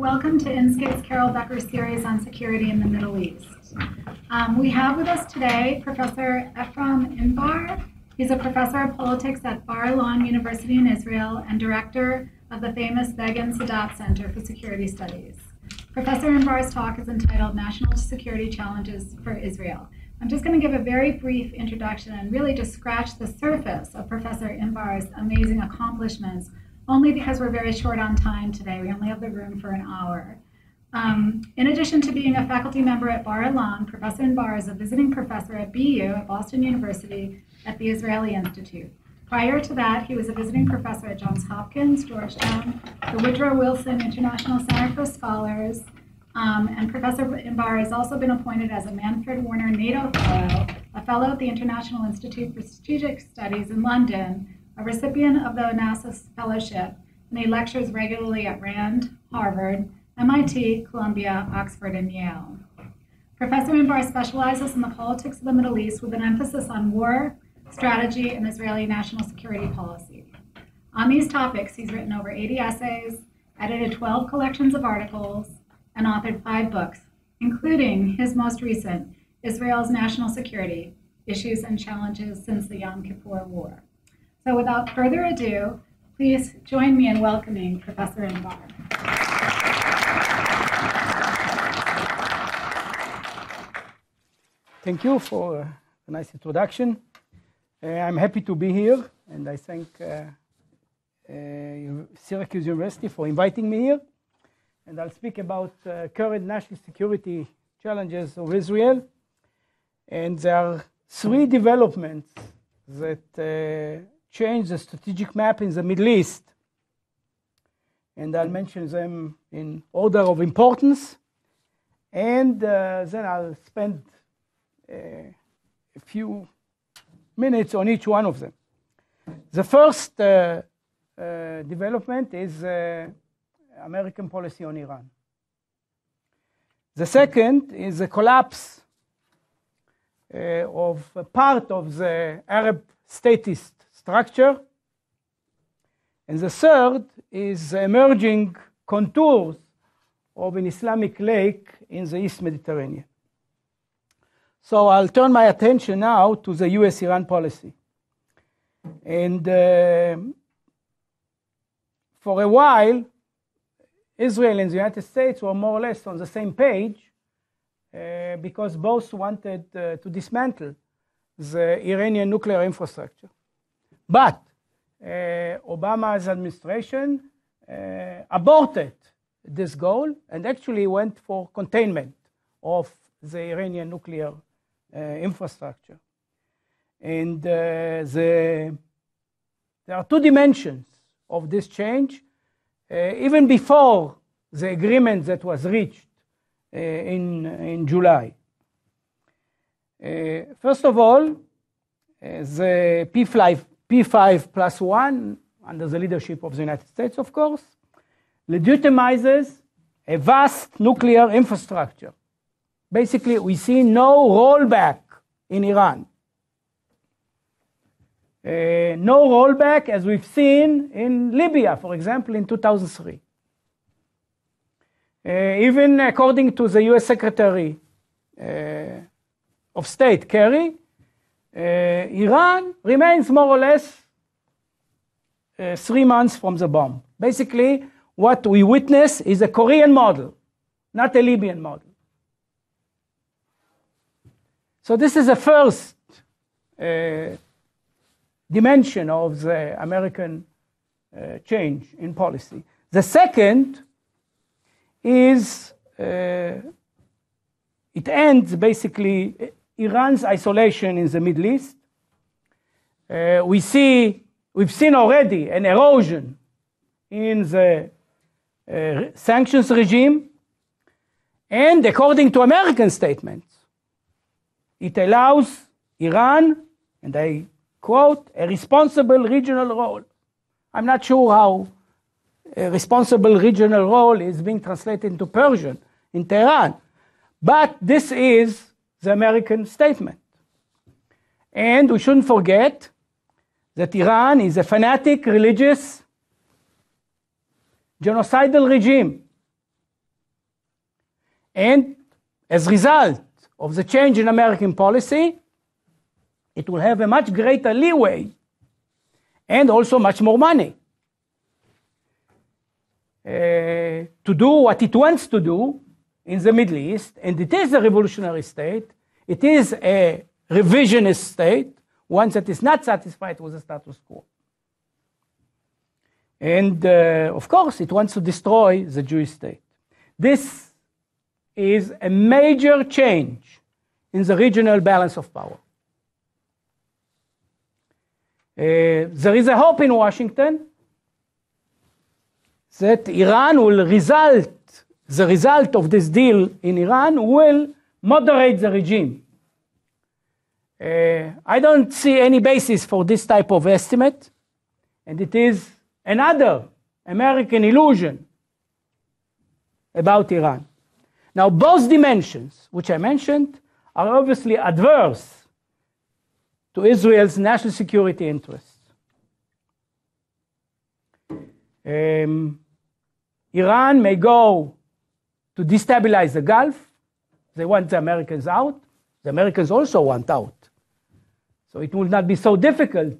Welcome to INSCAPE's Carol Becker series on security in the Middle East. Um, we have with us today Professor Ephraim Imbar. He's a professor of politics at Bar Ilan University in Israel and director of the famous Begin Sadat Center for Security Studies. Professor Imbar's talk is entitled National Security Challenges for Israel. I'm just going to give a very brief introduction and really just scratch the surface of Professor Imbar's amazing accomplishments only because we're very short on time today. We only have the room for an hour. Um, in addition to being a faculty member at Bar Ilan, Professor Inbar is a visiting professor at BU at Boston University at the Israeli Institute. Prior to that, he was a visiting professor at Johns Hopkins, Georgetown, the Woodrow Wilson International Center for Scholars, um, and Professor Inbar has also been appointed as a Manfred Warner NATO Fellow, a fellow at the International Institute for Strategic Studies in London, a recipient of the Onassis Fellowship, and he lectures regularly at RAND, Harvard, MIT, Columbia, Oxford, and Yale. Professor Mimbar specializes in the politics of the Middle East with an emphasis on war, strategy, and Israeli national security policy. On these topics, he's written over 80 essays, edited 12 collections of articles, and authored five books, including his most recent, Israel's National Security Issues and Challenges Since the Yom Kippur War. So without further ado, please join me in welcoming Professor Inbar. Thank you for a nice introduction. Uh, I'm happy to be here, and I thank uh, uh, Syracuse University for inviting me here. And I'll speak about uh, current national security challenges of Israel. And there are three developments that uh, change the strategic map in the Middle East. And I'll mention them in order of importance. And uh, then I'll spend uh, a few minutes on each one of them. The first uh, uh development is uh, American policy on Iran. The second is the collapse uh, of part of the Arab statist structure. And the third is the emerging contours of an Islamic lake in the East Mediterranean. So I'll turn my attention now to the US Iran policy. And uh, for a while, Israel and the United States were more or less on the same page uh, because both wanted uh, to dismantle the Iranian nuclear infrastructure. But uh, Obama's administration uh, aborted this goal and actually went for containment of the Iranian nuclear uh, infrastructure. And the, there are two dimensions of this change. even before the agreement that was reached uh, in, in July. Uh, first of all, uh, the P5, P5 plus 1, under the leadership of the United States, of course, legitimizes a vast nuclear infrastructure. Basically, we see no rollback in Iran. Uh, no rollback as we've seen in Libya, for example, in 2003. Uh, even according to the US Secretary uh, of State, Kerry, uh, Iran remains more or less uh, three months from the bomb. Basically, what we witness is a Korean model, not a Libyan model. So this is the first uh, dimension of the American uh, change in policy. The second is uh, it ends basically Iran's isolation in the Middle East. Uh, we see, we've seen already an erosion in the uh, sanctions regime. And according to American statements, it allows Iran, and I quote, a responsible regional role. I'm not sure how a responsible regional role is being translated into Persian in Tehran. But this is the American statement. And we shouldn't forget that Iran is a fanatic, religious, genocidal regime. And as a result of the change in American policy, it will have a much greater leeway and also much more money uh, to do what it wants to do in the Middle East, and it is a revolutionary state. It is a revisionist state, one that is not satisfied with the status quo. And uh, of course, it wants to destroy the Jewish state. This is a major change in the regional balance of power. Uh, there is a hope in Washington that Iran will result the result of this deal in Iran will moderate the regime. Uh, I don't see any basis for this type of estimate, and it is another American illusion about Iran. Now, both dimensions, which I mentioned, are obviously adverse to Israel's national security interests. Um, Iran may go to destabilize the Gulf. They want the Americans out. The Americans also want out. So it will not be so difficult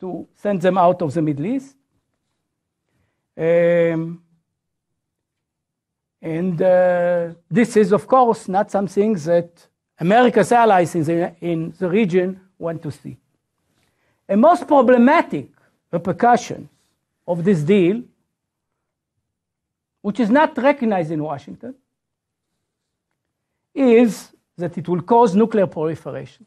to send them out of the Middle East. Um, and uh, this is, of course, not something that America's allies in the, in the region want to see. A most problematic repercussion of this deal which is not recognized in Washington, is that it will cause nuclear proliferation.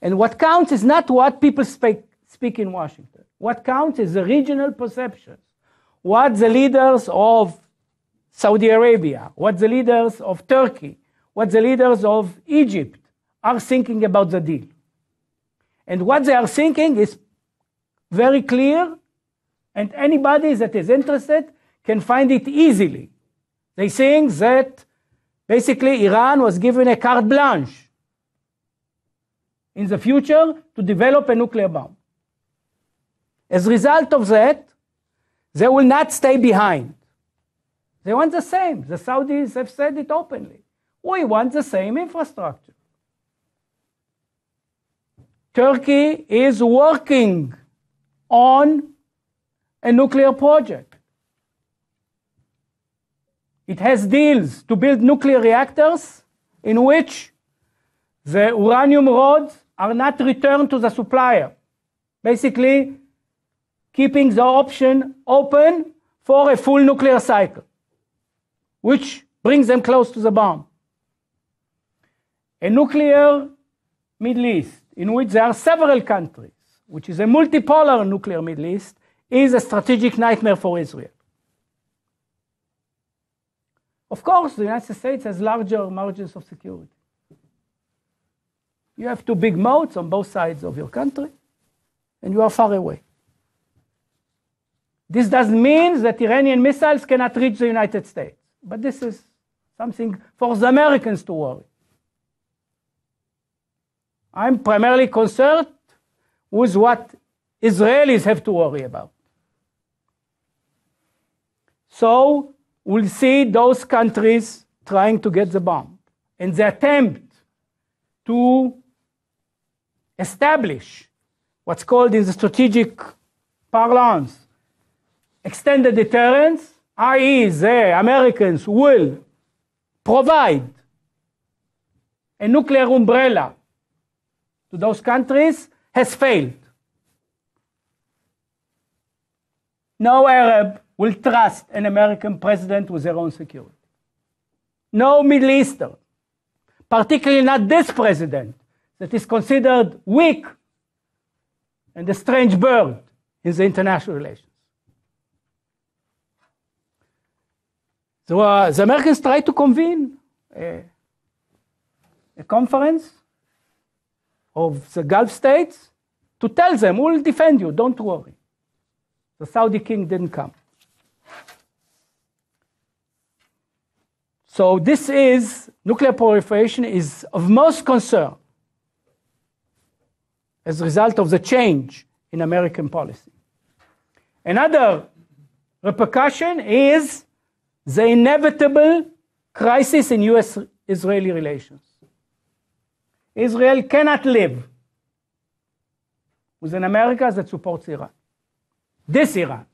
And what counts is not what people speak, speak in Washington. What counts is the regional perceptions. What the leaders of Saudi Arabia, what the leaders of Turkey, what the leaders of Egypt are thinking about the deal. And what they are thinking is very clear and anybody that is interested can find it easily. They think that basically Iran was given a carte blanche in the future to develop a nuclear bomb. As a result of that, they will not stay behind. They want the same. The Saudis have said it openly. We want the same infrastructure. Turkey is working on a nuclear project. It has deals to build nuclear reactors in which the uranium rods are not returned to the supplier. Basically, keeping the option open for a full nuclear cycle, which brings them close to the bomb. A nuclear Middle East, in which there are several countries, which is a multipolar nuclear Middle East, is a strategic nightmare for Israel. Of course, the United States has larger margins of security. You have two big moats on both sides of your country, and you are far away. This doesn't mean that Iranian missiles cannot reach the United States, but this is something for the Americans to worry. I'm primarily concerned with what Israelis have to worry about. So we'll see those countries trying to get the bomb. And the attempt to establish what's called in the strategic parlance extended deterrence, i.e., the Americans will provide a nuclear umbrella to those countries, has failed. No Arab will trust an American president with their own security. No Middle Eastern, particularly not this president that is considered weak and a strange bird in the international relations. So, uh, the Americans tried to convene a, a conference of the Gulf states to tell them, we'll defend you, don't worry. The Saudi king didn't come. So this is, nuclear proliferation is of most concern as a result of the change in American policy. Another repercussion is the inevitable crisis in US Israeli relations. Israel cannot live with an America that supports Iran. This Iran.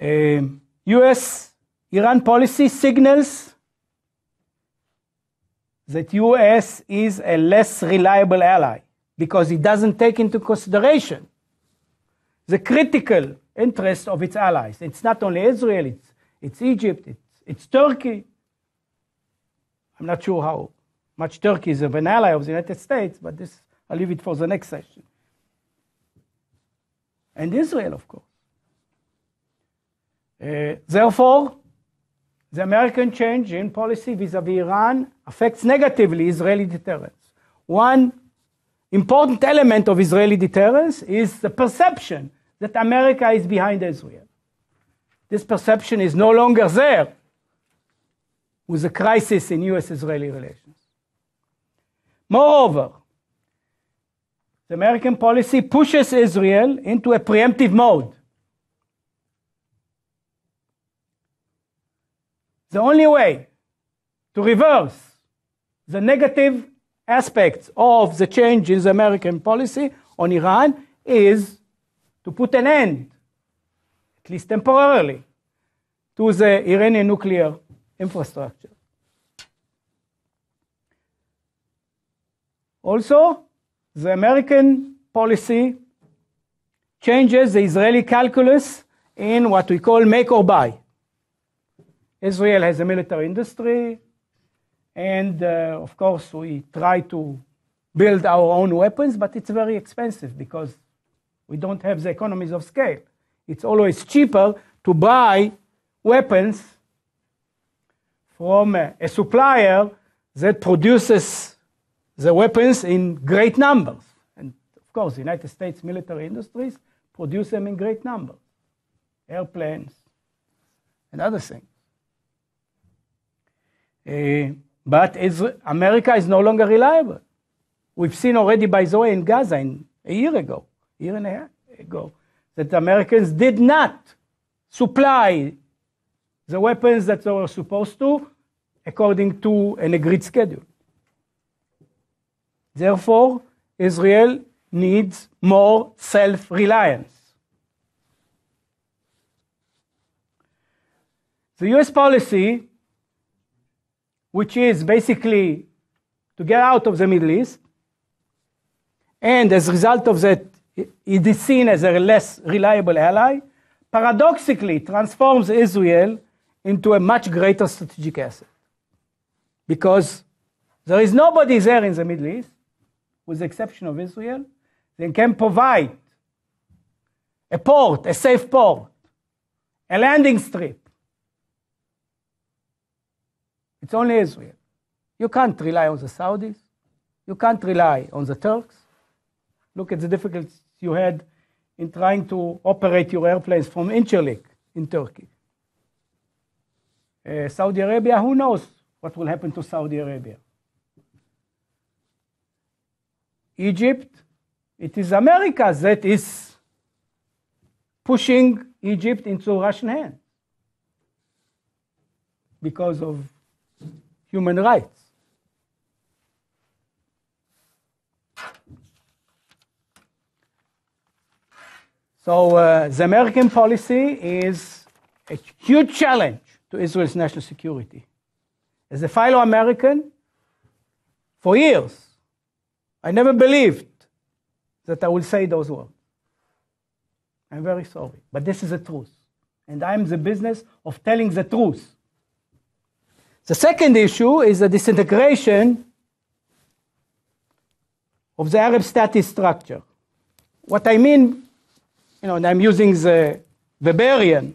Um, US Iran policy signals that US is a less reliable ally because it doesn't take into consideration the critical interests of its allies. It's not only Israel, it's, it's Egypt, it's, it's Turkey. I'm not sure how much Turkey is an ally of the United States, but this I'll leave it for the next session. And Israel, of course. Uh, therefore, the American change in policy vis-à-vis Iran affects negatively Israeli deterrence. One important element of Israeli deterrence is the perception that America is behind Israel. This perception is no longer there with the crisis in US Israeli relations. Moreover, the American policy pushes Israel into a preemptive mode The only way to reverse the negative aspects of the change in the American policy on Iran is to put an end, at least temporarily, to the Iranian nuclear infrastructure. Also, the American policy changes the Israeli calculus in what we call make or buy. Israel has a military industry, and uh, of course, we try to build our own weapons, but it's very expensive because we don't have the economies of scale. It's always cheaper to buy weapons from a, uh, a supplier that produces the weapons in great numbers. And of course, the United States military industries produce them in great numbers airplanes and other things. Uh, but America is no longer reliable. We've seen already, by the way, in Gaza in, a year ago, a year and a half ago, that Americans did not supply the weapons that they were supposed to according to an agreed schedule. Therefore, Israel needs more self reliance. The US policy which is basically to get out of the Middle East. And as a result of that, it is seen as a less reliable ally, paradoxically transforms Israel into a much greater strategic asset. Because there is nobody there in the Middle East, with the exception of Israel, that can provide a port, a safe port, a landing strip, it's only Israel. You can't rely on the Saudis. You can't rely on the Turks. Look at the difficulties you had in trying to operate your airplanes from Incirlik in Turkey. Uh, Saudi Arabia, who knows what will happen to Saudi Arabia? Egypt, it is America that is pushing Egypt into Russian hands because of human rights. So uh, the American policy is a huge challenge to Israel's national security. As a fellow American, for years, I never believed that I would say those words. I'm very sorry, but this is the truth. And I'm the business of telling the truth. The second issue is the disintegration of the Arab state structure. What I mean, you know, and I'm using the Weberian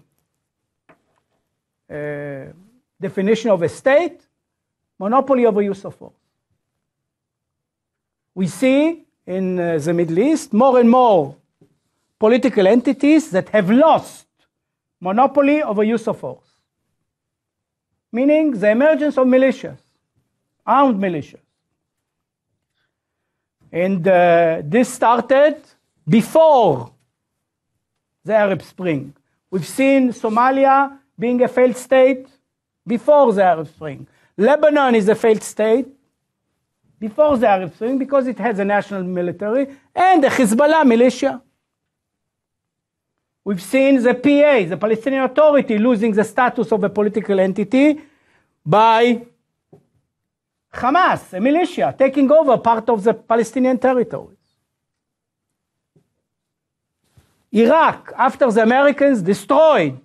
uh, definition of a state, monopoly over use of force. We see in uh, the Middle East more and more political entities that have lost monopoly over use of force meaning the emergence of militias, armed militias. And uh, this started before the Arab Spring. We've seen Somalia being a failed state before the Arab Spring. Lebanon is a failed state before the Arab Spring because it has a national military and a Hezbollah militia. We've seen the PA, the Palestinian Authority, losing the status of a political entity by Hamas, a militia, taking over part of the Palestinian territories. Iraq, after the Americans destroyed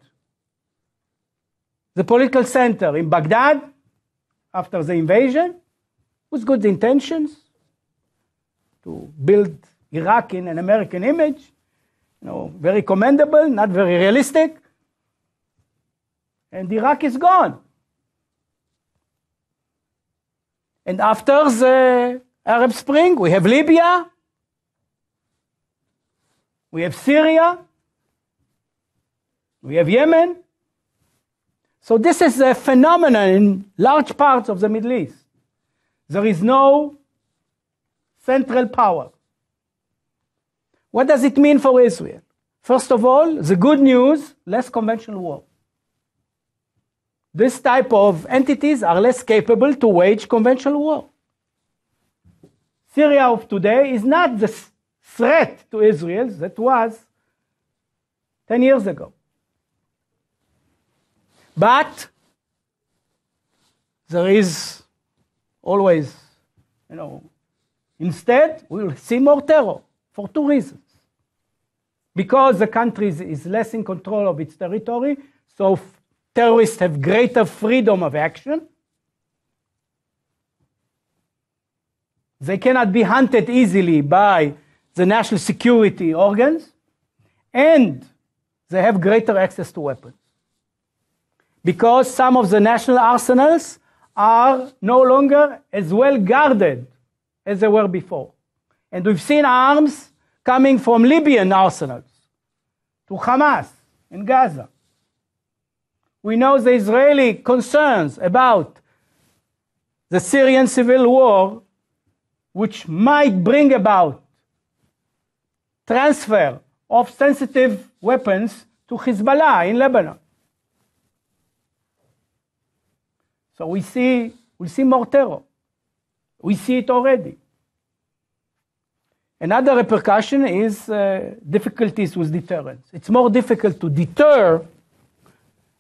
the political center in Baghdad after the invasion, with good intentions to build Iraq in an American image, you know, very commendable, not very realistic. And Iraq is gone. And after the Arab Spring, we have Libya, we have Syria, we have Yemen. So, this is a phenomenon in large parts of the Middle East. There is no central power. What does it mean for Israel? First of all, the good news less conventional war. This type of entities are less capable to wage conventional war. Syria of today is not the threat to Israel that was 10 years ago. But there is always, you know, instead we'll see more terror for two reasons because the country is less in control of its territory, so terrorists have greater freedom of action. They cannot be hunted easily by the national security organs, and they have greater access to weapons. Because some of the national arsenals are no longer as well guarded as they were before. And we've seen arms coming from Libyan arsenals to Hamas in Gaza. We know the Israeli concerns about the Syrian civil war, which might bring about transfer of sensitive weapons to Hezbollah in Lebanon. So we see, we see more terror. We see it already. Another repercussion is uh, difficulties with deterrence. It's more difficult to deter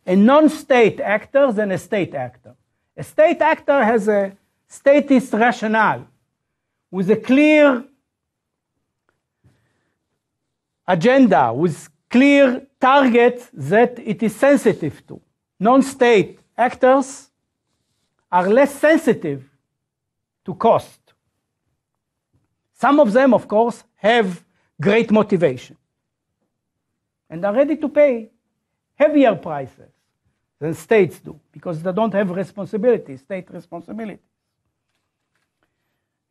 a non-state actor than a state actor. A state actor has a statist rationale with a clear agenda, with clear targets that it is sensitive to. Non-state actors are less sensitive to cost. Some of them, of course, have great motivation and are ready to pay heavier prices than states do because they don't have responsibility, state responsibility.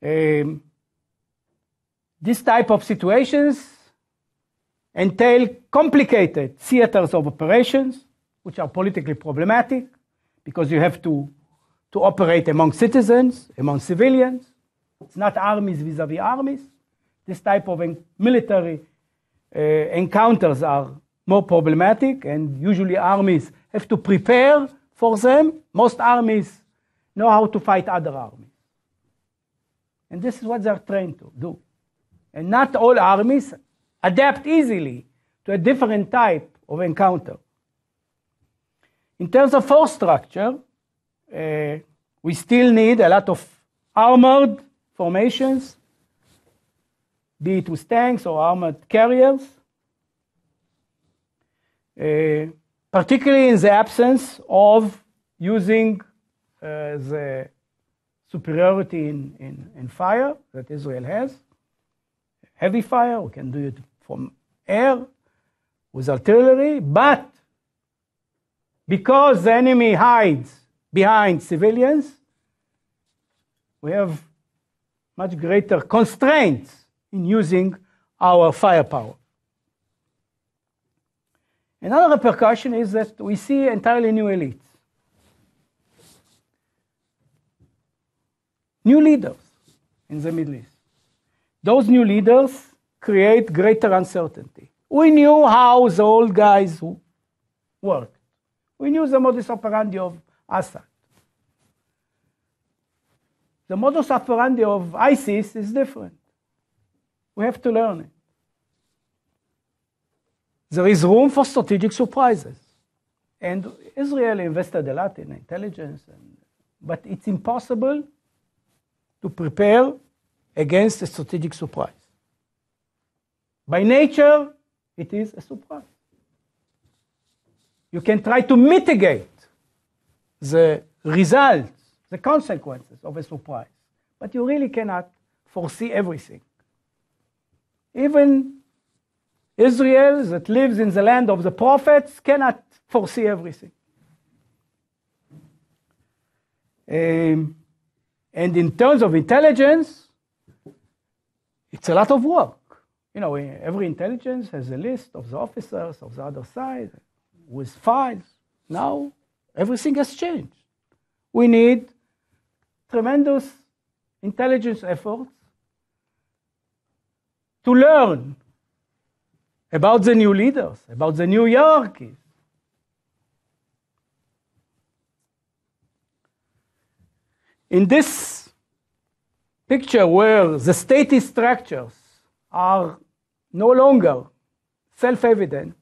Um, this type of situations entail complicated theaters of operations, which are politically problematic because you have to, to operate among citizens, among civilians. It's not armies vis-a-vis armies. This type of en- military uh, encounters are more problematic, and usually armies have to prepare for them. Most armies know how to fight other armies. And this is what they're trained to do. And not all armies adapt easily to a different type of encounter. In terms of force structure, uh, we still need a lot of armored formations, be it with tanks or armored carriers, uh, particularly in the absence of using uh, the superiority in, in, in fire that Israel has. Heavy fire, we can do it from air with artillery, but because the enemy hides behind civilians, we have much greater constraints in using our firepower. Another repercussion is that we see entirely new elites, new leaders in the Middle East. Those new leaders create greater uncertainty. We knew how the old guys worked. We knew the modus operandi of Assad. The modus operandi of ISIS is different. We have to learn it. There is room for strategic surprises. And Israel invested a lot in intelligence, and, but it's impossible to prepare against a strategic surprise. By nature, it is a surprise. You can try to mitigate the result the consequences of a surprise. But you really cannot foresee everything. Even Israel, that lives in the land of the prophets, cannot foresee everything. Um, and in terms of intelligence, it's a lot of work. You know, every intelligence has a list of the officers of the other side with files. Now, everything has changed. We need tremendous intelligence efforts to learn about the new leaders, about the new hierarchies. In this picture, where the state structures are no longer self evident,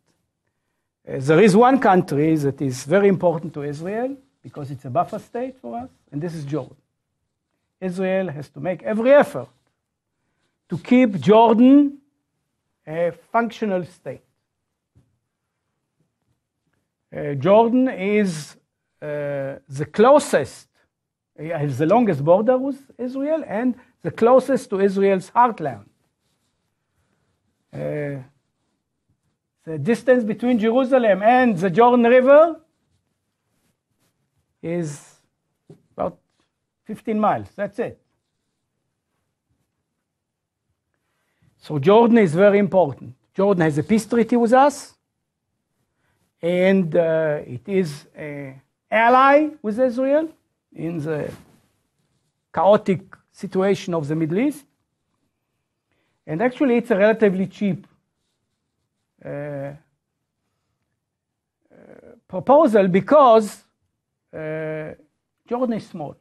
uh, there is one country that is very important to Israel because it's a buffer state for us, and this is Jordan. Israel has to make every effort to keep Jordan a functional state. Uh, Jordan is uh, the closest, uh, has the longest border with Israel and the closest to Israel's heartland. Uh, the distance between Jerusalem and the Jordan River is 15 miles. That's it. So Jordan is very important. Jordan has a peace treaty with us, and uh, it is an ally with Israel in the chaotic situation of the Middle East. And actually, it's a relatively cheap uh, uh proposal because uh, Jordan is small.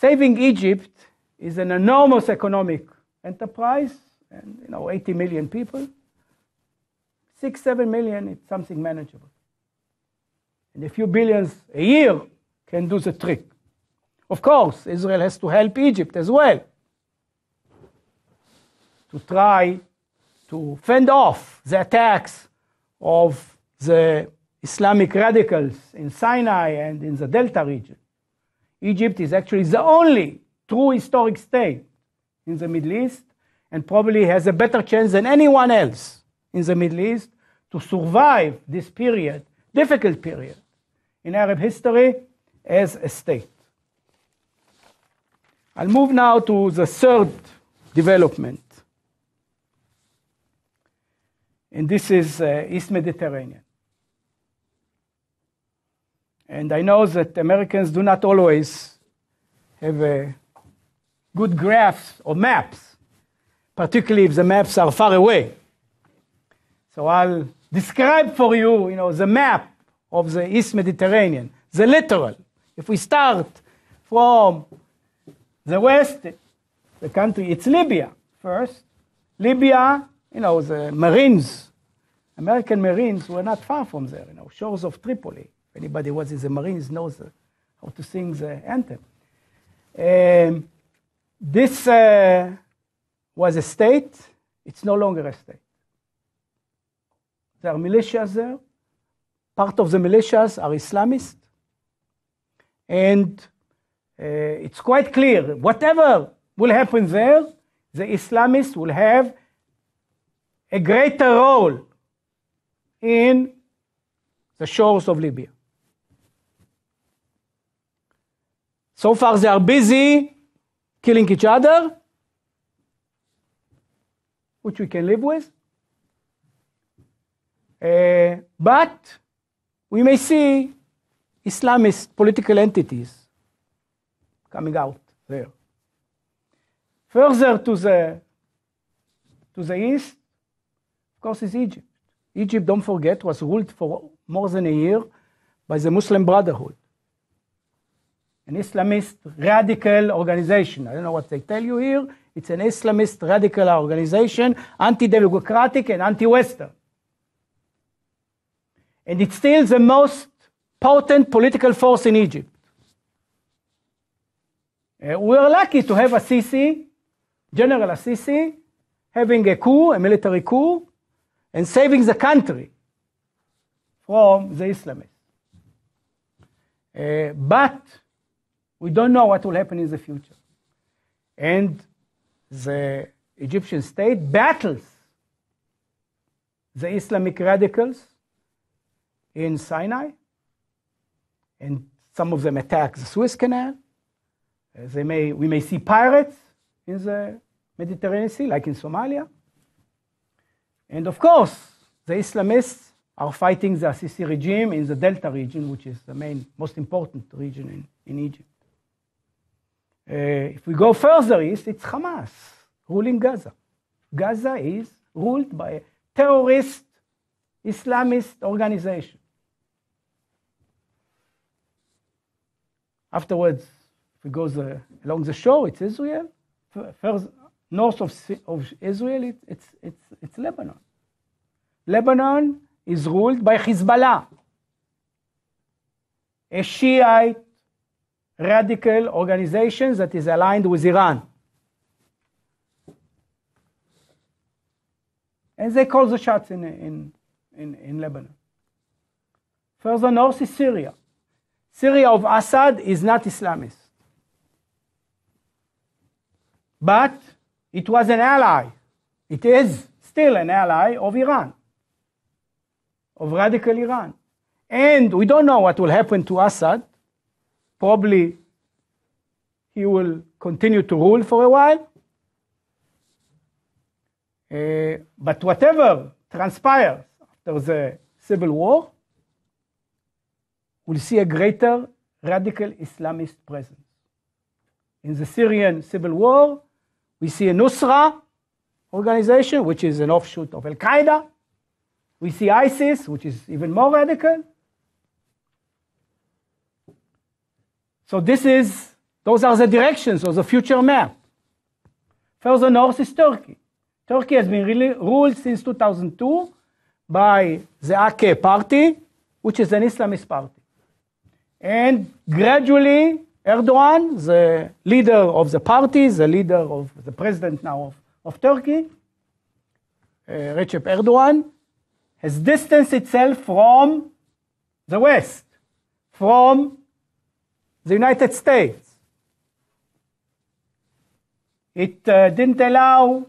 Saving Egypt is an enormous economic enterprise, and you know, 80 million people. Six, seven million, it's something manageable. And a few billions a year can do the trick. Of course, Israel has to help Egypt as well to try to fend off the attacks of the Islamic radicals in Sinai and in the Delta region. Egypt is actually the only true historic state in the Middle East and probably has a better chance than anyone else in the Middle East to survive this period, difficult period in Arab history as a state. I'll move now to the third development. And this is uh, East Mediterranean. And I know that Americans do not always have a good graphs or maps, particularly if the maps are far away. So I'll describe for you, you know, the map of the East Mediterranean, the literal. If we start from the west, the country, it's Libya first. Libya, you know, the Marines, American Marines were not far from there, you know, shores of Tripoli. Anybody was in the Marines knows uh, how to sing the anthem. Um, this uh, was a state. It's no longer a state. There are militias there. Part of the militias are Islamist. And uh, it's quite clear whatever will happen there, the Islamists will have a greater role in the shores of Libya. So far, they are busy killing each other, which we can live with. Uh, but we may see Islamist political entities coming out there. Further to the to the east, of course, is Egypt. Egypt, don't forget, was ruled for more than a year by the Muslim Brotherhood an Islamist radical organization. I don't know what they tell you here. It's an Islamist radical organization, anti-democratic and anti-Western. And it's still the most potent political force in Egypt. Uh, we are lucky to have Assisi, General Assisi, having a coup, a military coup, and saving the country from the Islamists. Uh, but we don't know what will happen in the future. And the Egyptian state battles the Islamic radicals in Sinai, and some of them attack the Suez Canal. Uh, they may, we may see pirates in the Mediterranean Sea, like in Somalia. And of course, the Islamists are fighting the Assisi regime in the Delta region, which is the main, most important region in, in Egypt. Uh, if we go further east, it's Hamas ruling Gaza. Gaza is ruled by a terrorist Islamist organization. Afterwards, if we go the, along the shore, it's Israel. First, north of, of Israel, it, it's, it's, it's Lebanon. Lebanon is ruled by Hezbollah, a Shiite radical organization that is aligned with Iran. And they call the shots in, in, in, in Lebanon. Further north is Syria. Syria of Assad is not Islamist. But it was an ally. It is still an ally of Iran, of radical Iran. And we don't know what will happen to Assad probably he will continue to rule for a while. Uh, but whatever transpires after the civil war, we'll see a greater radical Islamist presence. In the Syrian civil war, we see a Nusra organization, which is an offshoot of Al Qaeda. We see ISIS, which is even more radical. So this is, those are the directions or the future map. Further north is Turkey. Turkey has been really ruled since 2002 by the AK party, which is an Islamist party. And gradually, Erdogan, the leader of the party, the leader of the president now of, of Turkey, uh, Recep Erdogan, has distanced itself from the West, from the United States. It uh, didn't allow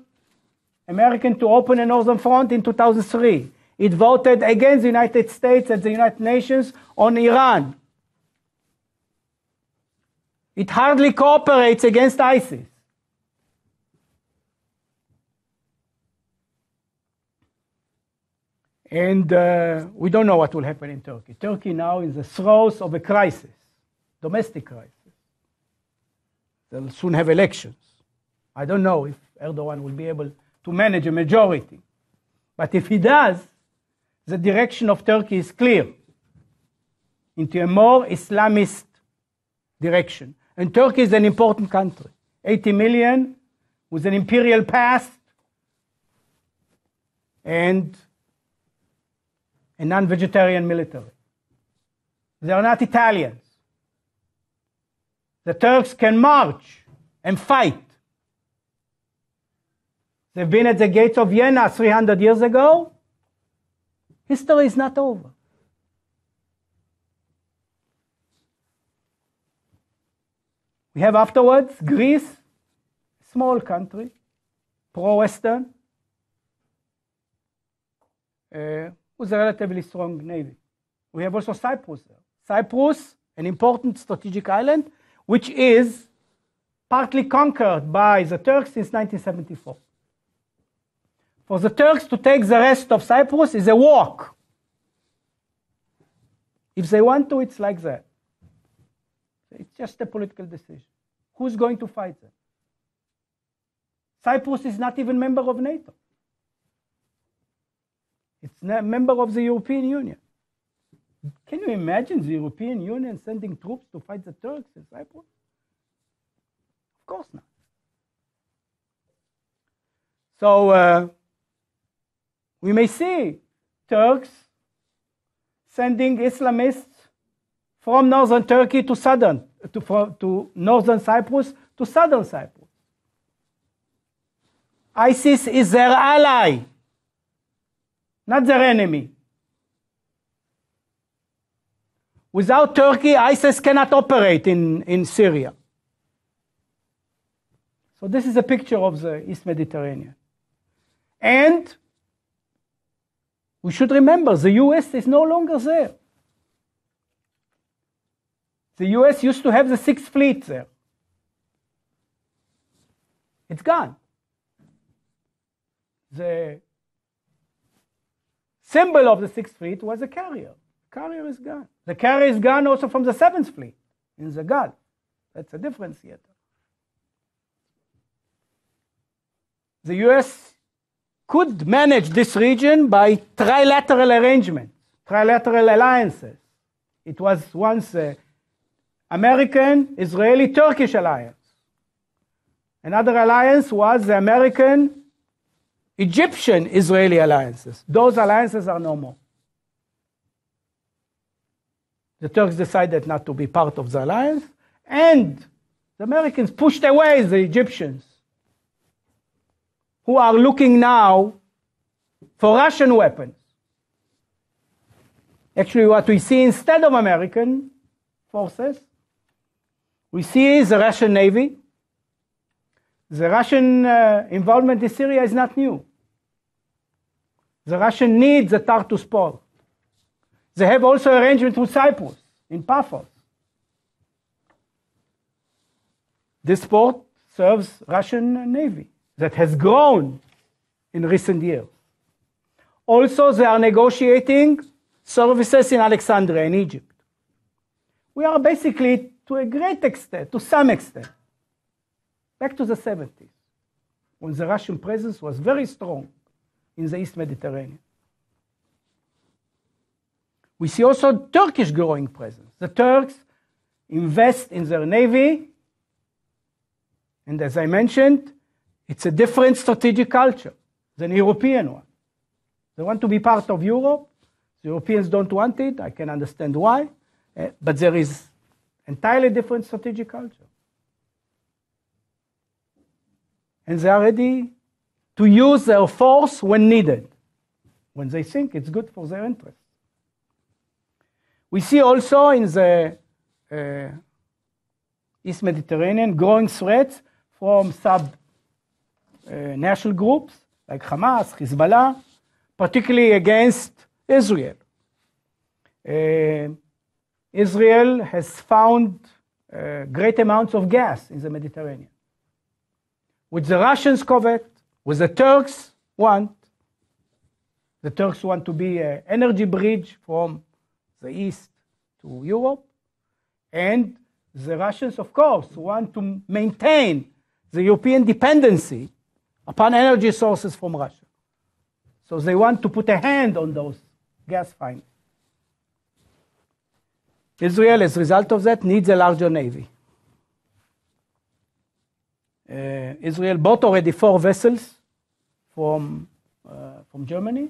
American to open a northern front in 2003. It voted against the United States at the United Nations on Iran. It hardly cooperates against ISIS. And uh, we don't know what will happen in Turkey. Turkey now is the throes of a crisis domestic crisis. They'll soon have elections. I don't know if Erdogan will be able to manage a majority. But if he does, the direction of Turkey is clear into a more Islamist direction. And Turkey is an important country 80 million with an imperial past and a non vegetarian military. They are not Italians. The Turks can march and fight. They've been at the gates of Vienna 300 years ago. History is not over. We have afterwards Greece, small country, pro Western, uh, with a relatively strong navy. We have also Cyprus. Cyprus, an important strategic island, which is partly conquered by the Turks since 1974. For the Turks to take the rest of Cyprus is a walk. If they want to, it's like that. It's just a political decision. Who's going to fight them? Cyprus is not even member of NATO. It's a member of the European Union. Can you imagine the European Union sending troops to fight the Turks in Cyprus? Of course not. So uh, we may see Turks sending Islamists from northern Turkey to southern, to, from, to northern Cyprus to southern Cyprus. ISIS is their ally, not their enemy. Without Turkey, ISIS cannot operate in, in Syria. So this is a picture of the East Mediterranean. And we should remember the US is no longer there. The US used to have the Sixth Fleet there. It's gone. The symbol of the Sixth Fleet was a carrier. The carrier is gone. The carrier is gone also from the seventh fleet in the Gulf. That's a difference yet. The US could manage this region by trilateral arrangements, trilateral alliances. It was once an American, Israeli, Turkish alliance. Another alliance was the American, Egyptian, Israeli alliances. Those alliances are no more. The Turks decided not to be part of the alliance, and the Americans pushed away the Egyptians, who are looking now for Russian weapons. Actually, what we see instead of American forces, we see the Russian Navy. The Russian uh, involvement in Syria is not new. The Russian needs the Tartus Pole. They have also arrangement with Cyprus in Paphos. This port serves Russian navy that has grown in recent years. Also, they are negotiating services in Alexandria in Egypt. We are basically, to a great extent, to some extent, back to the 70s, when the Russian presence was very strong in the East Mediterranean. We see also Turkish growing presence. The Turks invest in their navy, and as I mentioned, it's a different strategic culture than European one. They want to be part of Europe. The Europeans don't want it. I can understand why, eh, but there is entirely different strategic culture. And they are ready to use their force when needed, when they think it's good for their interest. We see also in the uh, East Mediterranean growing threats from sub-national uh, groups like Hamas, Hezbollah, particularly against Israel. Uh, Israel has found uh, great amounts of gas in the Mediterranean, which the Russians covet, which the Turks want. The Turks want to be an energy bridge from the East to Europe. And the Russians, of course, want to maintain the European dependency upon energy sources from Russia. So they want to put a hand on those gas findings. Israel, as a result of that, needs a larger navy. Uh, Israel bought already four vessels from, uh, from Germany.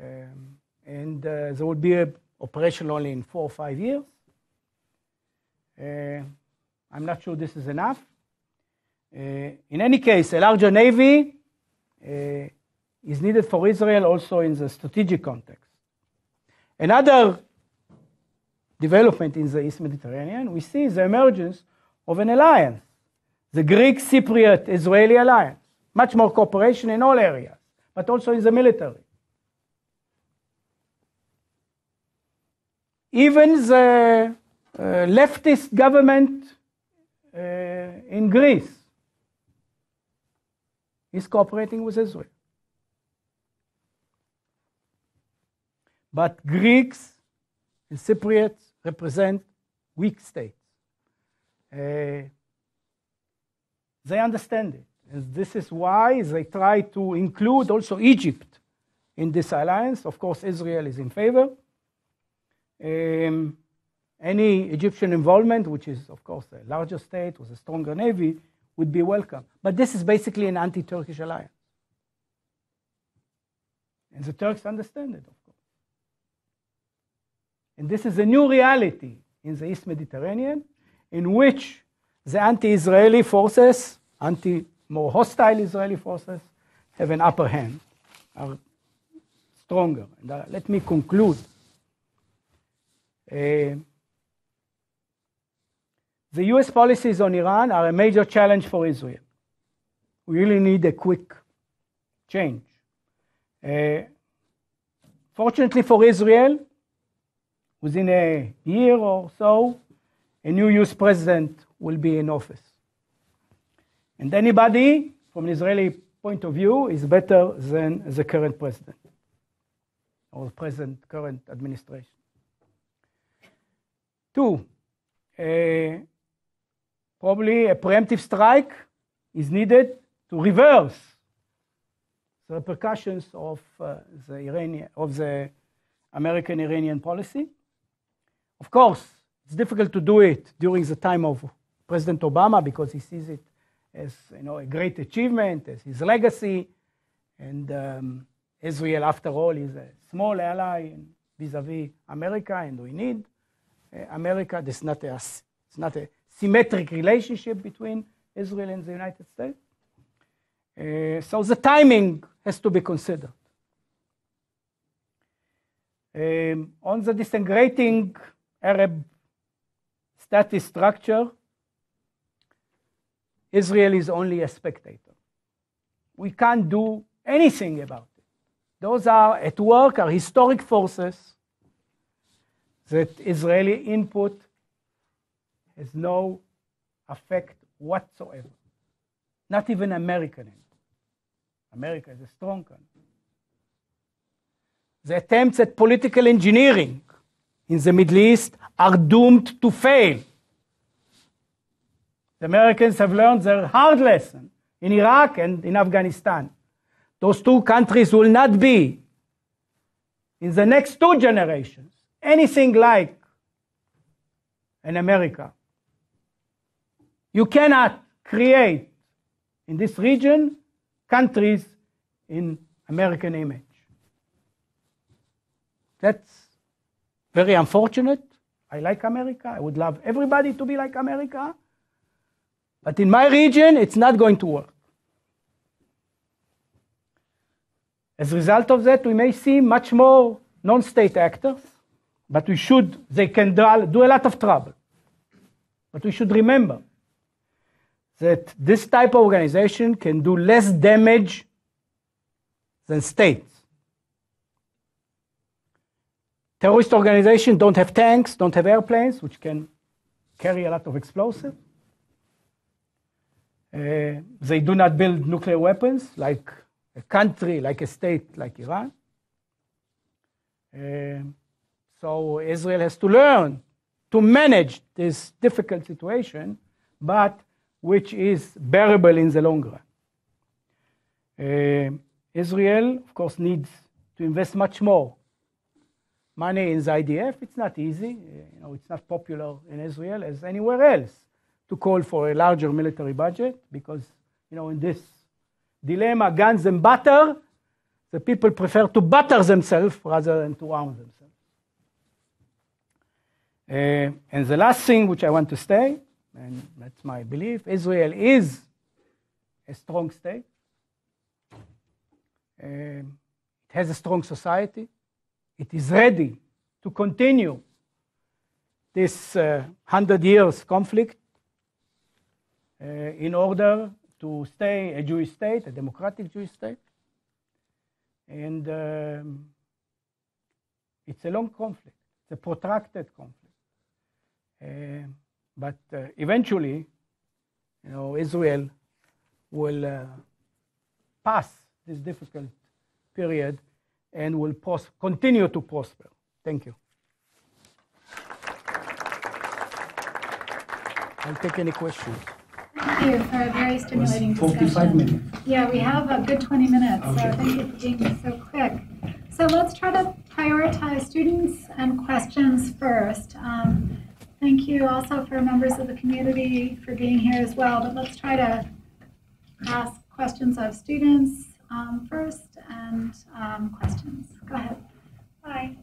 Um, and uh, there would be a operation only in four or five years. Uh, I'm not sure this is enough. Uh, in any case, a larger navy uh, is needed for Israel also in the strategic context. Another development in the East Mediterranean, we see the emergence of an alliance, the Greek Cypriot Israeli alliance. Much more cooperation in all areas, but also in the military. Even the uh, leftist government uh, in Greece is cooperating with Israel. But Greeks and Cypriots represent weak states. Uh, they understand it. And this is why they try to include also Egypt in this alliance. Of course, Israel is in favor. Um, any Egyptian involvement, which is, of course, a larger state with a stronger navy, would be welcome. But this is basically an anti Turkish alliance. And the Turks understand it, of course. And this is a new reality in the East Mediterranean in which the anti Israeli forces, anti more hostile Israeli forces, have an upper hand, are stronger. And uh, let me conclude uh, the US policies on Iran are a major challenge for Israel. We really need a quick change. Uh, fortunately for Israel, within a year or so, a new US president will be in office. And anybody from an Israeli point of view is better than the current president or present current administration. Two, uh, probably a preemptive strike is needed to reverse the repercussions of uh, the Iranian of the American Iranian policy. Of course, it's difficult to do it during the time of President Obama because he sees it as you know a great achievement, as his legacy, and um, Israel, after all, is a small ally vis-a-vis -vis America, and we need uh, America. There's not a, it's not a symmetric relationship between Israel and the United States. Uh, so the timing has to be considered. Um, on the disintegrating Arab status structure, Israel is only a spectator. We can't do anything about it. Those are at work are historic forces that Israeli input has no effect whatsoever, not even American input. America is a strong country. The attempts at political engineering in the Middle East are doomed to fail. The Americans have learned their hard lesson in Iraq and in Afghanistan. Those two countries will not be in the next two generations anything like an America. You cannot create in this region countries in American image. That's very unfortunate. I like America. I would love everybody to be like America. But in my region, it's not going to work. As a result of that, we may see much more non state actors but we should, they can do a lot of trouble. But we should remember that this type of organization can do less damage than states. Terrorist organizations don't have tanks, don't have airplanes, which can carry a lot of explosives. Uh, they do not build nuclear weapons like a country, like a state like Iran. Uh, so Israel has to learn to manage this difficult situation, but which is bearable in the long run. Uh, Israel, of course, needs to invest much more money in the IDF. It's not easy. Uh, you know, it's not popular in Israel as anywhere else to call for a larger military budget because, you know, in this dilemma, guns and butter, the people prefer to butter themselves rather than to arm themselves. Uh, and the last thing which I want to say, and that's my belief, Israel is a strong state. Uh, it has a strong society. It is ready to continue this uh, 100 years conflict uh, in order to stay a Jewish state, a democratic Jewish state. And um, it's a long conflict, it's a protracted conflict. Eh, but uh, eventually, you know, Israel will uh, pass this difficult period and will pros- continue to prosper. Thank you. I'll take any questions. Thank you for a very stimulating 45 discussion. Minutes. Yeah, we have a good 20 minutes, okay. so thank you for being so quick. So let's try to prioritize students and questions first. Um, Thank you also for members of the community for being here as well. But let's try to ask questions of students um, first and um, questions. Go ahead. Hi,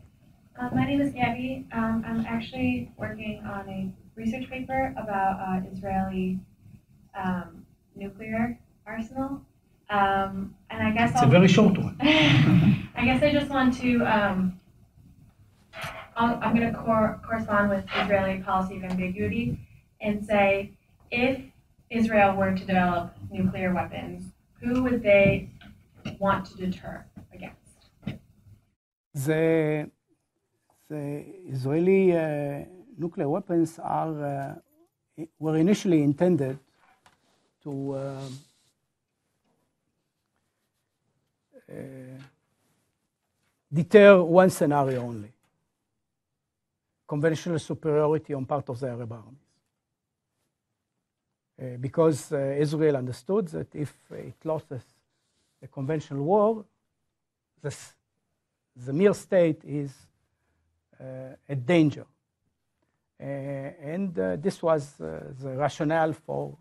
uh, my name is Gabby. Um, I'm actually working on a research paper about uh, Israeli um, nuclear arsenal. Um, and I guess it's I'll, a very short one. I guess I just want to I'm, I'm going to cor- correspond with Israeli policy of ambiguity and say if Israel were to develop nuclear weapons, who would they want to deter against? The, the Israeli uh, nuclear weapons are, uh, were initially intended to uh, uh deter one scenario only conventional superiority on part of the Arab armies. Uh, because uh, Israel understood that if it loses the conventional war, the mere state is uh, a danger. Uh, and uh, this was uh, the rationale for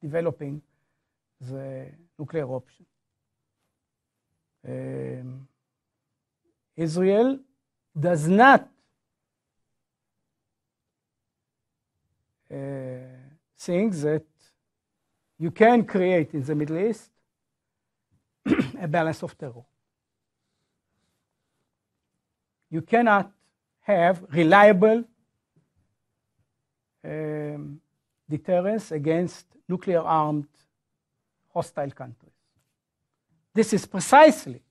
developing the nuclear option. Um, Israel does not things uh, that you can create in the Middle East a balance of terror. You cannot have reliable um, deterrence against nuclear armed hostile countries. This is precisely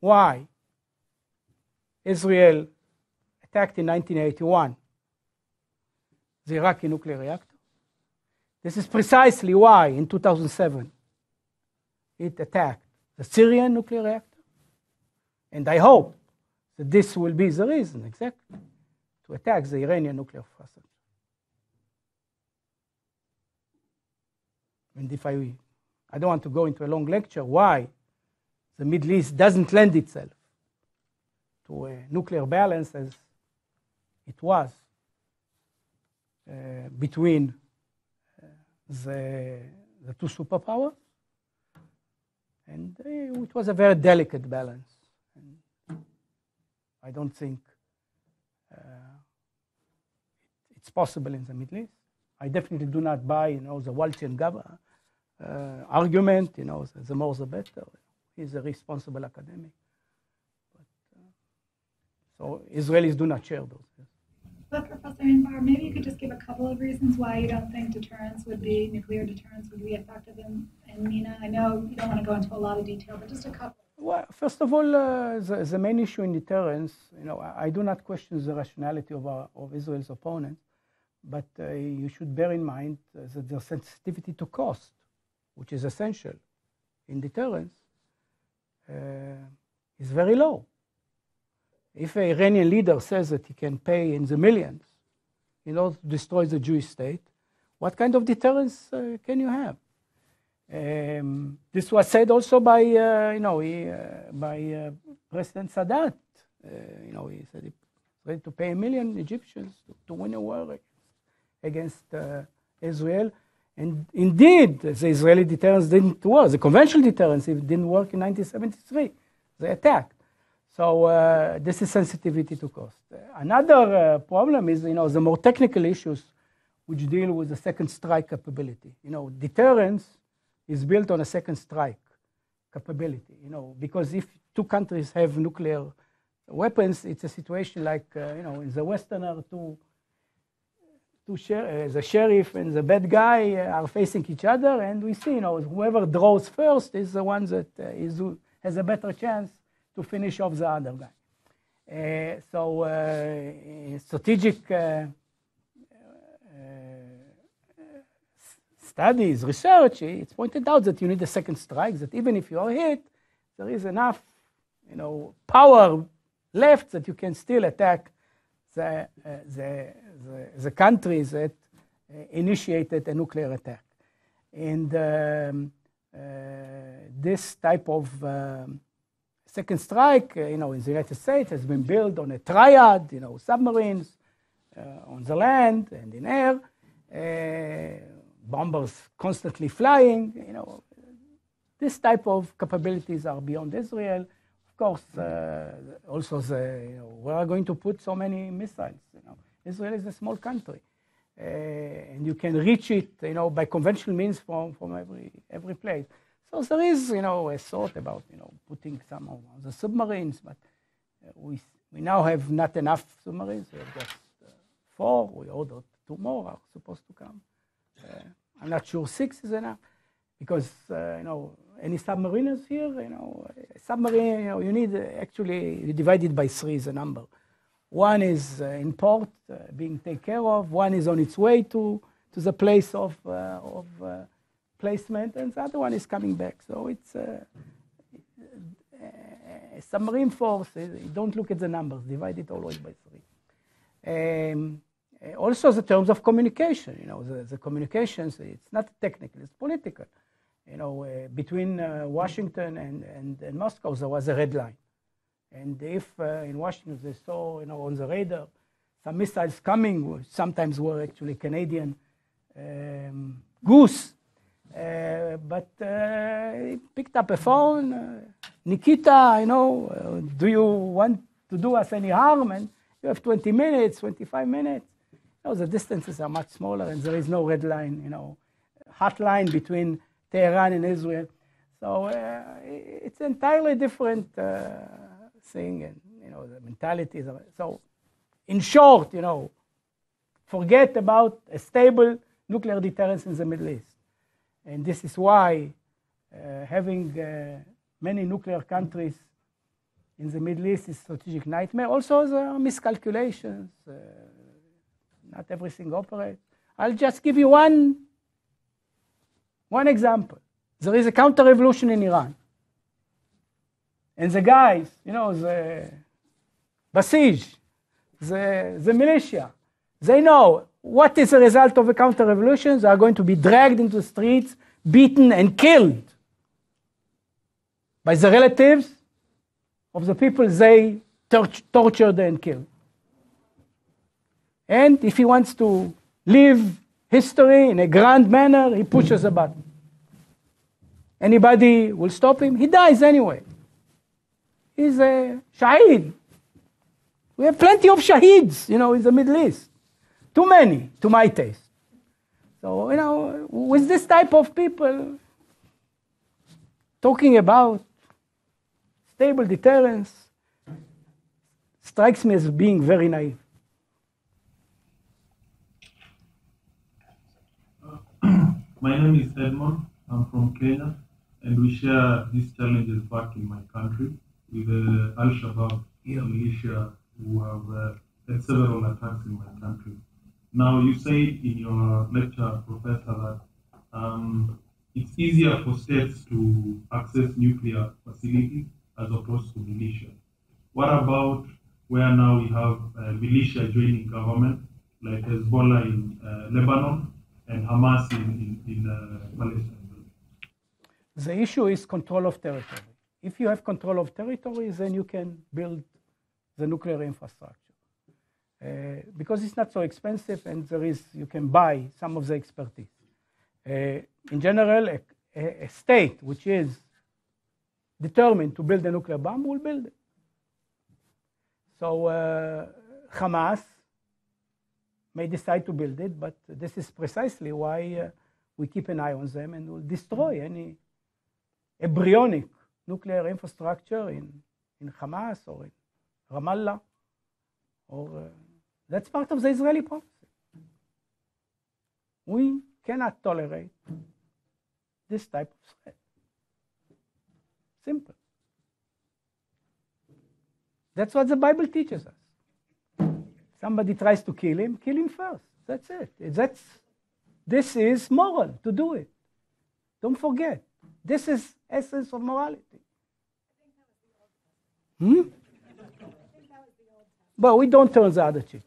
why Israel attacked in 1981 the Iraqi nuclear reactor. This is precisely why in 2007 it attacked the Syrian nuclear reactor. And I hope that this will be the reason, exactly, to attack the Iranian nuclear facility. And if I, I don't want to go into a long lecture why the Middle East doesn't lend itself to a nuclear balance as it was uh, between uh, the, the two superpowers. And uh, it was a very delicate balance. And I don't think it's possible in the Middle East. I definitely do not buy, you know, the Waltian Gaba uh, argument. You know, the, the, more the better. He's a responsible academic. But, uh, so Israelis do not share those. But Professor Inbar, maybe you could just give a couple of reasons why you don't think deterrence would be, nuclear deterrence would be effective in, in MENA. I know you don't want to go into a lot of detail, but just a couple. Well, first of all, uh, the, the, main issue in deterrence, you know, I, I do not question the rationality of, our, of Israel's opponents, but uh, you should bear in mind uh, that their sensitivity to cost, which is essential in deterrence, uh, is very low. If an Iranian leader says that he can pay in the millions in order to destroy the Jewish state, what kind of deterrence uh, can you have? Um, this was said also by, uh, you know, he, uh, by uh, President Sadat. Uh, you know, he said he's ready to pay a million Egyptians to, to win a war against uh, Israel. And indeed, the Israeli deterrence didn't work. The conventional deterrence didn't work in 1973. They attacked. So uh, this is sensitivity to cost. Another uh, problem is, you know, the more technical issues which deal with the second strike capability. You know, deterrence is built on a second strike capability, you know, because if two countries have nuclear weapons, it's a situation like, uh, you know, in the Westerner, two, two sher- uh, the sheriff and the bad guy uh, are facing each other, and we see, you know, whoever draws first is the one that uh, is, has a better chance to finish off the other guy. Uh, so uh, strategic uh, uh, studies, research, it's pointed out that you need a second strike, that even if you are hit, there is enough you know, power left that you can still attack the, uh, the, the, the countries that uh, initiated a nuclear attack. And um, this type of um, Second strike, uh, you know, in the United States has been built on a triad, you know, submarines uh, on the land and in air, uh, bombers constantly flying, you know. This type of capabilities are beyond Israel of course, uh, also the, you know, we are going to put so many missiles. You know, Israel is a small country, uh, and you can reach it, you know, by conventional means from, from every every place. So there is, you know, a thought about, you know, putting some of the submarines, but uh, we, we now have not enough submarines. We have just uh, four. We ordered two more are supposed to come. Uh, I'm not sure six is enough because, uh, you know, any submariners here, you know, submarine, you know, you need uh, actually divided by three is a number. One is in port being taken care of. One is on its way to, to the place of, of placement, and the other one is coming back. So it's uh, uh submarine force. Don't look at the numbers. Divide it always by three. Um, uh, also, the terms of communication. You know, the, the communications. It's not technical. It's political. You know, uh, between uh, Washington and, and, and, Moscow, there was a red line. And if uh, in Washington they saw, you know, on the radar, some missiles coming, sometimes were actually Canadian um, goose uh, but uh, he picked up a phone, uh, Nikita, you know, do you want to do us any harm? And you have 20 minutes, 25 minutes. You know, the distances are much smaller and there is no red line, you know, hot line between Tehran and Israel. So uh, it's entirely different uh, thing and, you know, the mentalities. So in short, you know, forget about a stable nuclear deterrence in the Middle East. And this is why uh, having uh, many nuclear countries in the Middle East is strategic nightmare. Also, there are miscalculations. Uh, not everything operates. I'll just give you one, one example. There is a counter-revolution in Iran. And the guys, you know, the Basij, the, the militia, they know what is the result of a counter revolution? They are going to be dragged into the streets, beaten, and killed by the relatives of the people they tor tortured and killed. And if he wants to live history in a grand manner, he pushes a button. Anybody will stop him? He dies anyway. He's a shaheed. We have plenty of shaheeds, you know, in the Middle East. Too many, to my taste. So, you know, with this type of people, talking about stable deterrence strikes me as being very naive. My name is Edmond. I'm from Kenya, and we share these challenges back in my country with uh, Al Shabaab yeah. militia who have uh, had several attacks in my country. Now, you said in your lecture, Professor, that um, it's easier for states to access nuclear facilities as opposed to militia. What about where now we have uh, militia joining government, like Hezbollah in uh, Lebanon and Hamas in, in, in uh, Palestine? The issue is control of territory. If you have control of territory, then you can build the nuclear infrastructure. Uh, because it's not so expensive and there is, you can buy some of the expertise. Uh, in general, a, a, state which is determined to build a nuclear bomb will build it. So uh, Hamas may decide to build it, but this is precisely why we keep an eye on them and will destroy any embryonic nuclear infrastructure in, in Hamas or in Ramallah or uh, that's part of the Israeli policy. We cannot tolerate this type of threat. Simple. That's what the Bible teaches us. Somebody tries to kill him, kill him first. That's it. That's, this is moral to do it. Don't forget. This is essence of morality. Hmm? But we don't turn the other cheek.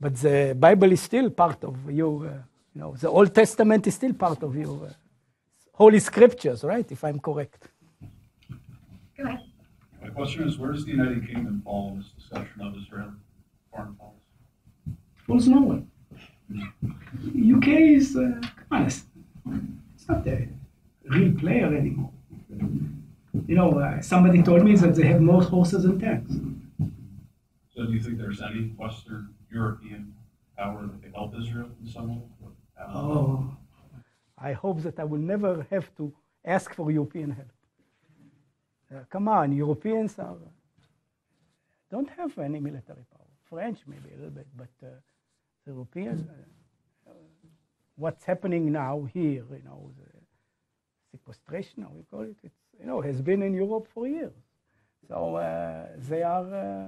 But the Bible is still part of you. Uh, you know, the Old Testament is still part of you. Uh, Holy Scriptures, right? If I'm correct. Go ahead. My question is, where does the United Kingdom fall in this discussion of Israel foreign policy? Well, it's Norway. UK is, uh, come on, it's, it's not the real player anymore. You know, uh, somebody told me that they have more horses than tanks. So do you think there's any Western European power to help Israel in some way? Oh, I hope that I will never have to ask for European help. Uh, come on, Europeans are, don't have any military power. French maybe a little bit, but uh, the Europeans. Uh, what's happening now here, you know, sequestration, how we call it, it's, you know, has been in Europe for years. So uh, they are uh,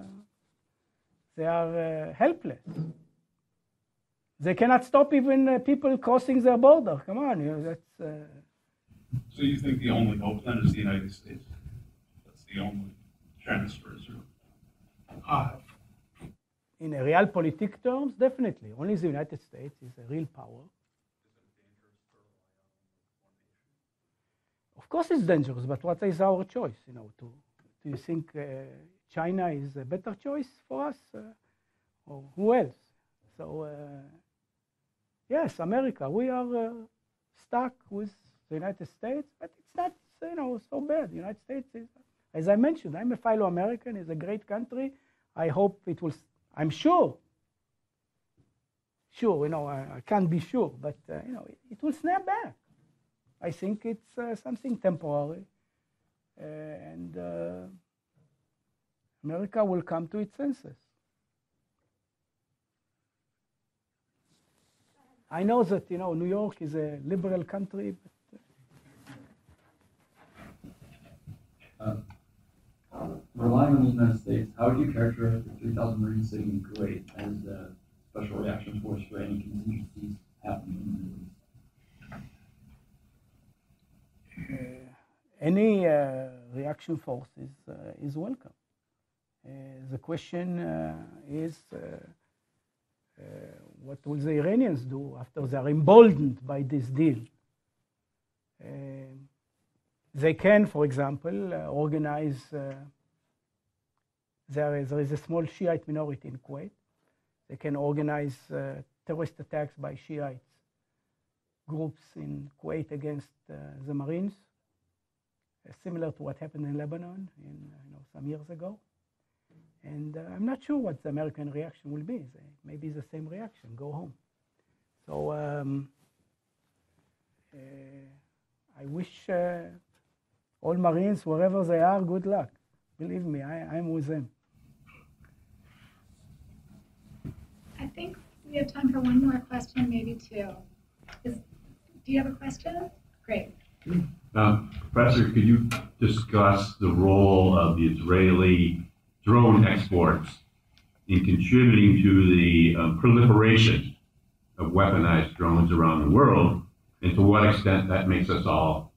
they are uh, helpless. They cannot stop even uh, people crossing their border. Come on, you know, that's. Uh... So you think the only hope then is the United States? That's the only transfer for uh, In a real politic terms, definitely. Only the United States is a real power. Of course, it's dangerous, but what is our choice? You know, to do you think? Uh, China is a better choice for us, uh, or who else? So, uh, yes, America, we are uh, stuck with the United States, but it's not you know so bad. The United States is, as I mentioned, I'm a fellow American. It's a great country. I hope it will. I'm sure. Sure, you know, I, I can't be sure, but uh, you know, it, it, will snap back. I think it's uh, something temporary, uh, and America will come to its senses. I know that you know New York is a liberal country. but uh, relying on the United States, how would you characterize the 3,000 Marines sitting in Kuwait as a special reaction force for any contingencies happening in the Middle East? Uh, any uh, reaction force is, uh, is welcome. Uh, the question uh, is uh, what will the Iranians do after they are emboldened by this deal? they can, for example, organize. there, is, there is a small Shiite minority in Kuwait. They can organize terrorist attacks by Shiite groups in Kuwait against uh, the Marines, uh, similar to what happened in Lebanon in, you know, some years ago. And uh, I'm not sure what the American reaction will be. Maybe the same reaction, go home. So um, uh, I wish uh, all Marines, wherever they are, good luck. Believe me, I, am with them. I think we have time for one more question, maybe two. Is, do you have a question? Great. Uh, Professor, could you discuss the role of the Israeli drone exports in contributing to the uh, proliferation of weaponized drones around the world and to what extent that makes us all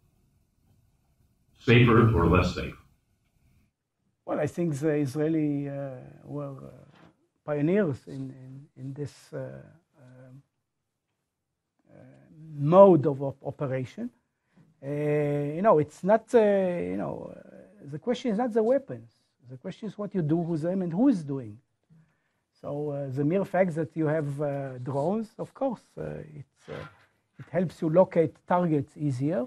safer or less safe. Well, I think the Israeli uh, were uh, pioneers in, in, in this uh, uh, mode of op- operation. Uh, you know, it's not, you know, the question is not the weapons the question is what you do with them and who is doing. So uh, the mere fact that you have uh, drones, of course, uh, uh it helps you locate targets easier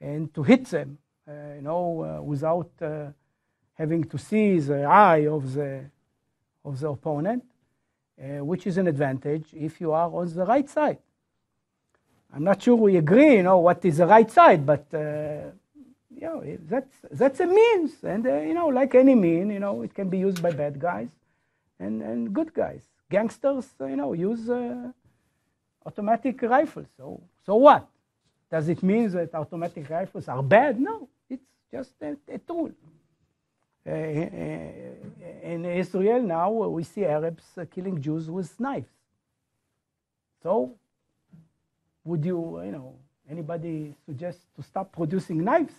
and to hit them, uh, you know, uh, without having to see the eye of the, of the opponent, which is an advantage if you are on the right side. I'm not sure we agree, you know, what is the right side, but you know, that's, that's a means. And, uh, you know, like any mean, you know, it can be used by bad guys and, and good guys. Gangsters, uh, you know, use uh, automatic rifles. So, so what? Does it mean that automatic rifles are bad? No, it's just a, a tool. Uh, uh, uh in Israel now, we see Arabs killing Jews with knives. So, would you, you know, anybody suggest to stop producing knives?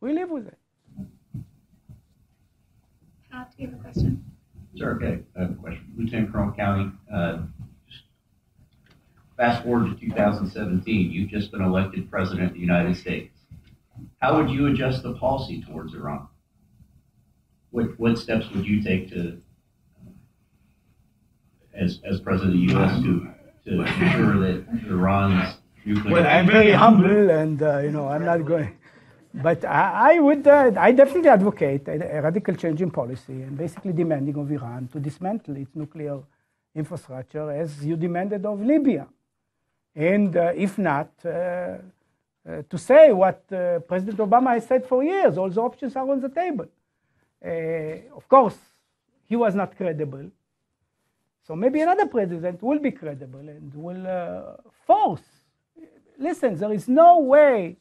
We live with it. Pat, do you have a question? Sure, okay. I have a question. Lieutenant Colonel County, uh, fast forward to 2017, you've just been elected President of the United States. How would you adjust the policy towards Iran? What, what steps would you take to, uh, as, as President of the U.S., to, to ensure that Iran's nuclear. Well, I'm very humble and, uh, you know, I'm not going but I, I would, uh, I definitely advocate a, a, radical change in policy and basically demanding of Iran to dismantle its nuclear infrastructure as you demanded of Libya. And uh, if not, uh, uh to say what uh, President Obama has said for years, all the options are on the table. Uh, of course, he was not credible. So maybe another president will be credible and will force. Listen, there is no way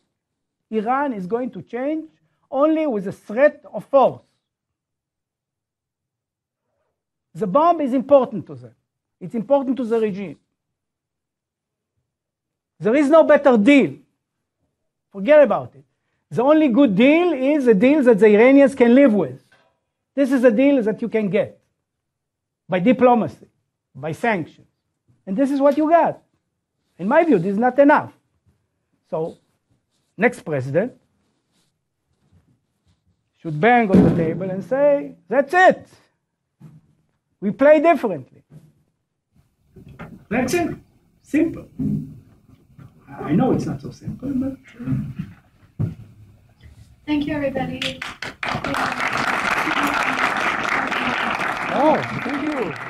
Iran is going to change only with a threat of force. The bomb is important to them. It's important to the regime. There is no better deal. Forget about it. The only good deal is a deal that the Iranians can live with. This is a deal that you can get by diplomacy, by sanctions. And this is what you got. In my view, this is not enough. So next president should bang on the table and say, that's it. We play differently. That's it. Simple. I know it's not so simple, but. Thank you, everybody. Thank you. Oh, thank you.